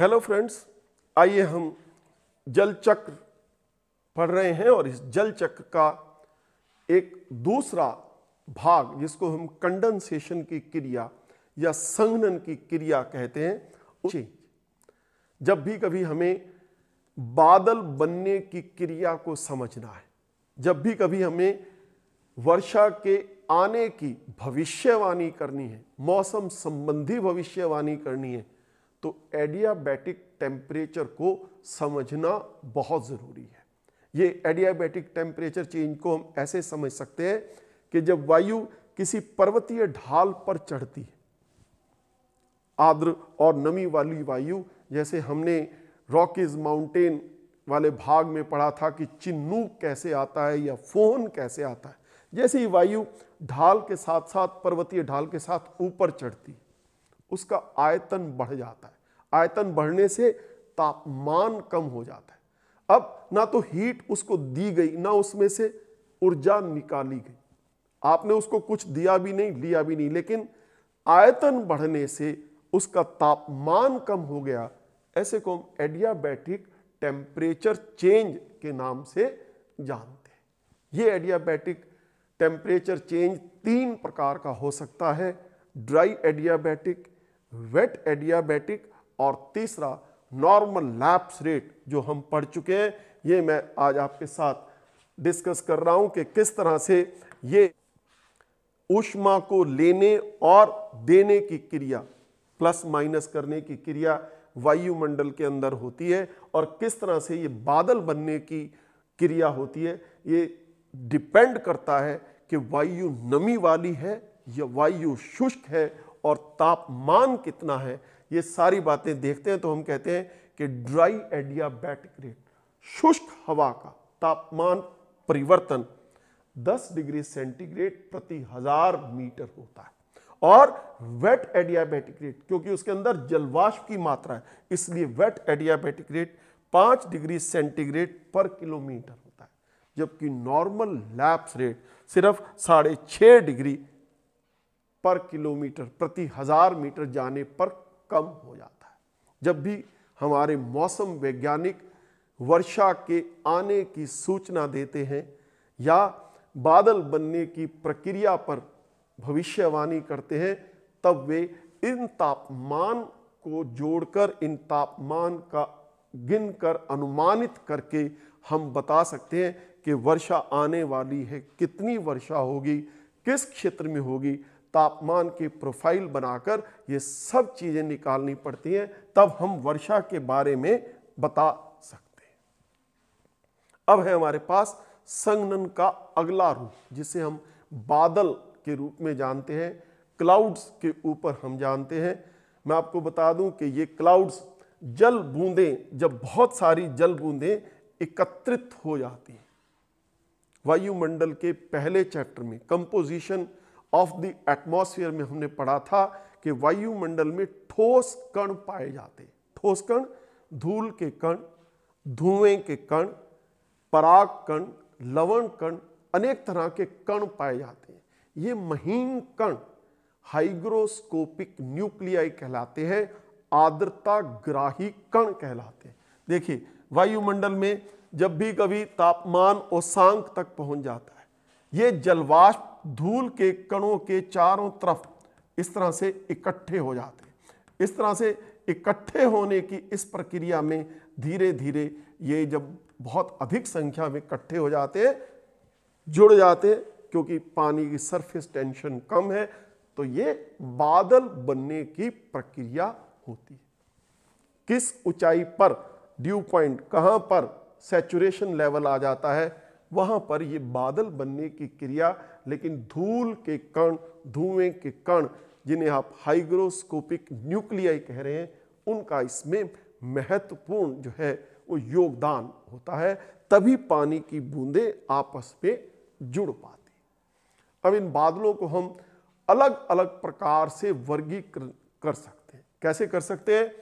hello friends आइए हम जल चक्र पढ़ रहे हैं और इस जल चक्र का एक दूसरा भाग जिसको हम कंडेंसेशन की क्रिया या संघनन की क्रिया कहते हैं जब भी कभी हमें बादल बनने की क्रिया को समझना है जब भी कभी हमें वर्षा के आने की भविष्यवाणी करनी है मौसम संबंधी भविष्यवाणी करनी है तो एडियाबैटिक टेम्परेचर को समझना बहुत ज़रूरी है ये एडियाबैटिक टेम्परेचर चेंज को हम ऐसे समझ सकते हैं कि जब वायु किसी पर्वतीय ढाल पर चढ़ती है आर्द्र और नमी वाली वायु जैसे हमने रॉकीज माउंटेन वाले भाग में पढ़ा था कि चिन्नू कैसे आता है या फोन कैसे आता है जैसे ही वायु ढाल के साथ साथ पर्वतीय ढाल के साथ ऊपर चढ़ती है उसका आयतन बढ़ जाता है आयतन बढ़ने से तापमान कम हो जाता है अब ना तो हीट उसको दी गई ना उसमें से ऊर्जा निकाली गई आपने उसको कुछ दिया भी नहीं लिया भी नहीं लेकिन आयतन बढ़ने से उसका तापमान कम हो गया ऐसे को हम एडियाबैटिक टेम्परेचर चेंज के नाम से जानते हैं ये एडियाबैटिक टेम्परेचर चेंज तीन प्रकार का हो सकता है ड्राई एडियाबैटिक वेट एडियाबेटिक और तीसरा नॉर्मल लैप्स रेट जो हम पढ़ चुके हैं ये मैं आज आपके साथ डिस्कस कर रहा हूं कि किस तरह से ये ऊष्मा को लेने और देने की क्रिया प्लस माइनस करने की क्रिया वायुमंडल के अंदर होती है और किस तरह से ये बादल बनने की क्रिया होती है ये डिपेंड करता है कि वायु नमी वाली है या वायु शुष्क है और तापमान कितना है ये सारी बातें देखते हैं तो हम कहते हैं कि ड्राई एडियाबैटिक रेट शुष्क हवा का तापमान परिवर्तन 10 डिग्री सेंटीग्रेड प्रति हजार मीटर होता है और वेट एडियाबैटिक रेट क्योंकि उसके अंदर जलवाष्प की मात्रा है इसलिए वेट एडियाबैटिक रेट पांच डिग्री सेंटीग्रेड पर किलोमीटर होता है जबकि नॉर्मल लैप्स रेट सिर्फ साढ़े छह डिग्री पर किलोमीटर प्रति हज़ार मीटर जाने पर कम हो जाता है जब भी हमारे मौसम वैज्ञानिक वर्षा के आने की सूचना देते हैं या बादल बनने की प्रक्रिया पर भविष्यवाणी करते हैं तब वे इन तापमान को जोड़कर इन तापमान का गिनकर अनुमानित करके हम बता सकते हैं कि वर्षा आने वाली है कितनी वर्षा होगी किस क्षेत्र में होगी तापमान की प्रोफाइल बनाकर ये सब चीज़ें निकालनी पड़ती हैं तब हम वर्षा के बारे में बता सकते हैं अब है हमारे पास संगनन का अगला रूप जिसे हम बादल के रूप में जानते हैं क्लाउड्स के ऊपर हम जानते हैं मैं आपको बता दूं कि ये क्लाउड्स जल बूंदें जब बहुत सारी जल बूंदें एकत्रित हो जाती हैं वायुमंडल के पहले चैप्टर में कंपोजिशन ऑफ द एटमॉस्फेयर में हमने पढ़ा था कि वायुमंडल में ठोस कण पाए जाते ठोस कण धूल के कण धुएं के कण पराग कण लवण कण अनेक तरह के कण पाए जाते हैं ये महीन कण हाइग्रोस्कोपिक न्यूक्लियाई कहलाते हैं आर्द्रता ग्राही कण कहलाते हैं देखिए वायुमंडल में जब भी कभी तापमान और सांक तक पहुंच जाता है ये जलवाष्प धूल के कणों के चारों तरफ इस तरह से इकट्ठे हो जाते हैं इस तरह से इकट्ठे होने की इस प्रक्रिया में धीरे धीरे ये जब बहुत अधिक संख्या में इकट्ठे हो जाते जुड़ जाते क्योंकि पानी की सरफेस टेंशन कम है तो ये बादल बनने की प्रक्रिया होती है किस ऊंचाई पर ड्यू पॉइंट कहां पर सेचुरेशन लेवल आ जाता है वहाँ पर ये बादल बनने की क्रिया लेकिन धूल के कण धुएं के कण जिन्हें आप हाइग्रोस्कोपिक न्यूक्लियाई कह रहे हैं उनका इसमें महत्वपूर्ण जो है वो योगदान होता है तभी पानी की बूंदें आपस में जुड़ पाती अब इन बादलों को हम अलग अलग प्रकार से वर्गीकृत कर सकते हैं कैसे कर सकते हैं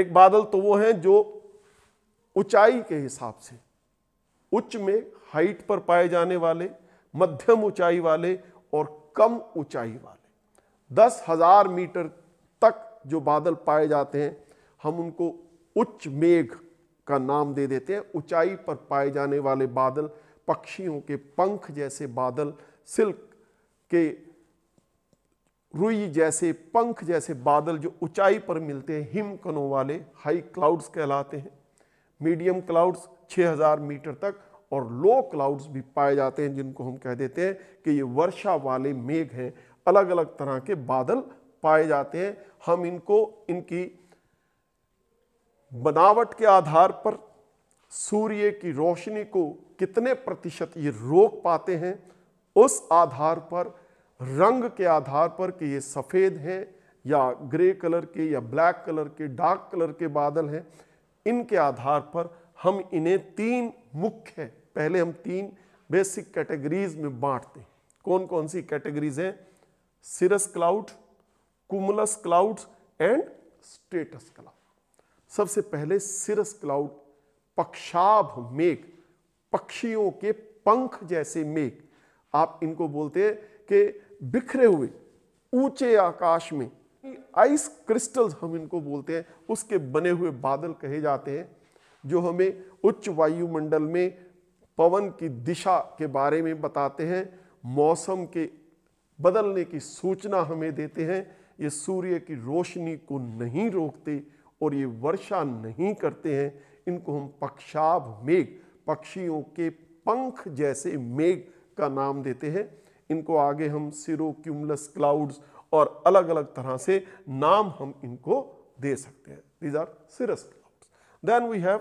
एक बादल तो वो है जो ऊंचाई के हिसाब से उच्च में हाइट पर पाए जाने वाले मध्यम ऊंचाई वाले और कम ऊंचाई वाले दस हजार मीटर तक जो बादल पाए जाते हैं हम उनको उच्च मेघ का नाम दे देते हैं ऊंचाई पर पाए जाने वाले बादल पक्षियों के पंख जैसे बादल सिल्क के रुई जैसे पंख जैसे बादल जो ऊंचाई पर मिलते हैं हिमकनों वाले हाई क्लाउड्स कहलाते हैं मीडियम क्लाउड्स 6000 मीटर तक और लो क्लाउड्स भी पाए जाते हैं जिनको हम कह देते हैं कि ये वर्षा वाले मेघ हैं अलग अलग तरह के बादल पाए जाते हैं हम इनको इनकी बनावट के आधार पर सूर्य की रोशनी को कितने प्रतिशत ये रोक पाते हैं उस आधार पर रंग के आधार पर कि ये सफ़ेद हैं या ग्रे कलर के या ब्लैक कलर के डार्क कलर के बादल हैं इनके आधार पर हम इन्हें तीन मुख्य पहले हम तीन बेसिक कैटेगरीज में बांटते हैं कौन कौन सी कैटेगरीज हैं cirrus cloud cumulus cloud and stratus cloud सबसे पहले सिरस क्लाउड पक्षाभ मेघ पक्षियों के पंख जैसे मेघ आप इनको बोलते हैं कि बिखरे हुए ऊंचे आकाश में आइस क्रिस्टल्स हम इनको बोलते हैं उसके बने हुए बादल कहे जाते हैं जो हमें उच्च वायुमंडल में पवन की दिशा के बारे में बताते हैं मौसम के बदलने की सूचना हमें देते हैं ये सूर्य की रोशनी को नहीं रोकते और ये वर्षा नहीं करते हैं इनको हम पक्षाभ मेघ पक्षियों के पंख जैसे मेघ का नाम देते हैं इनको आगे हम क्यूमलस क्लाउड्स और अलग अलग तरह से नाम हम इनको दे सकते हैं these are cirrus clouds then we have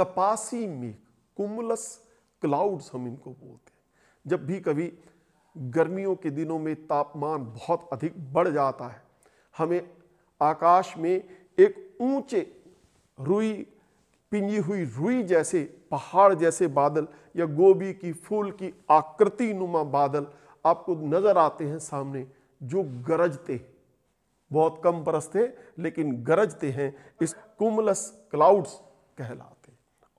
कपासी मेघ कुमलस क्लाउड्स हम इनको बोलते हैं जब भी कभी गर्मियों के दिनों में तापमान बहुत अधिक बढ़ जाता है हमें आकाश में एक ऊंचे रुई पिंजी हुई रुई जैसे पहाड़ जैसे बादल या गोभी की फूल की आकृति नुमा बादल आपको नज़र आते हैं सामने जो गरजते बहुत कम बरसते लेकिन गरजते हैं इस कुमलस क्लाउड्स कहलाते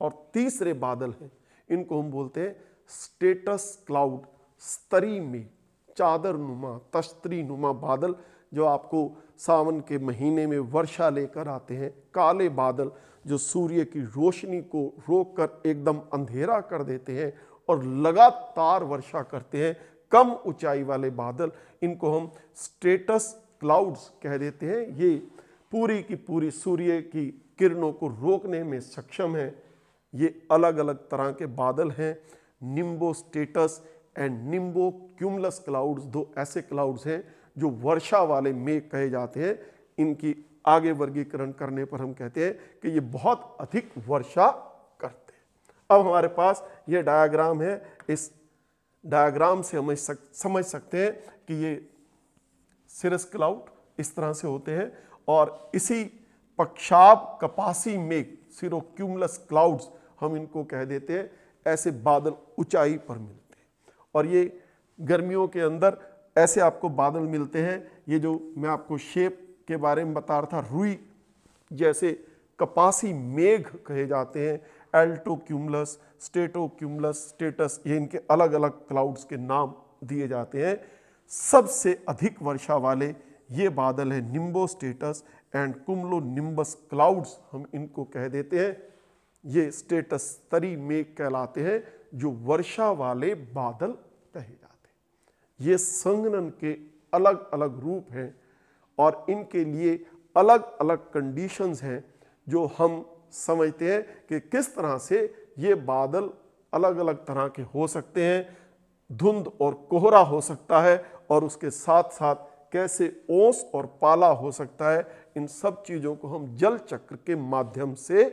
और तीसरे बादल हैं इनको हम बोलते हैं स्टेटस क्लाउड स्तरी में चादर नुमा तश्तरी नुमा बादल जो आपको सावन के महीने में वर्षा लेकर आते हैं काले बादल जो सूर्य की रोशनी को रोक कर एकदम अंधेरा कर देते हैं और लगातार वर्षा करते हैं कम ऊंचाई वाले बादल इनको हम स्टेटस क्लाउड्स कह देते हैं ये पूरी की पूरी सूर्य की किरणों को रोकने में सक्षम है ये अलग अलग तरह के बादल हैं nimbostratus and nimbocumulus clouds दो ऐसे क्लाउड्स हैं जो वर्षा वाले मेघ कहे जाते हैं इनकी आगे वर्गीकरण करने पर हम कहते हैं कि ये बहुत अधिक वर्षा करते हैं अब हमारे पास ये डायग्राम है इस डायग्राम से हम सक, समझ सकते हैं कि ये सिरस क्लाउड इस तरह से होते हैं और इसी पक्षाप कपासी मेघ सिरोक्यूमलस क्लाउड्स हम इनको कह देते हैं ऐसे बादल ऊंचाई पर मिलते हैं और ये गर्मियों के अंदर ऐसे आपको बादल मिलते हैं ये जो मैं आपको शेप के बारे में बता रहा था रुई जैसे कपासी मेघ कहे जाते हैं एल्टोक्यूमलस क्यूमलस स्टेटस ये इनके अलग अलग क्लाउड्स के नाम दिए जाते हैं सबसे अधिक वर्षा वाले ये बादल हैं nimbostratus and cumulonimbus clouds हम इनको कह देते हैं ये स्टेटस तरी में कहलाते हैं जो वर्षा वाले बादल कहे जाते हैं ये संगनन के अलग अलग रूप हैं और इनके लिए अलग अलग कंडीशंस हैं जो हम समझते हैं कि किस तरह से ये बादल अलग अलग तरह के हो सकते हैं धुंध और कोहरा हो सकता है और उसके साथ साथ कैसे ओस और पाला हो सकता है इन सब चीज़ों को हम जल चक्र के माध्यम से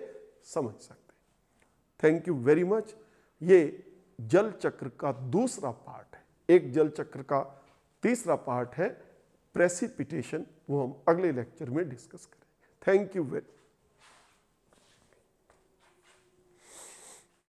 समझ सकते हैं थैंक यू वेरी मच ये जल चक्र का दूसरा पार्ट है एक जल चक्र का तीसरा पार्ट है प्रेसिपिटेशन वो हम अगले लेक्चर में डिस्कस करें थैंक यू वेरी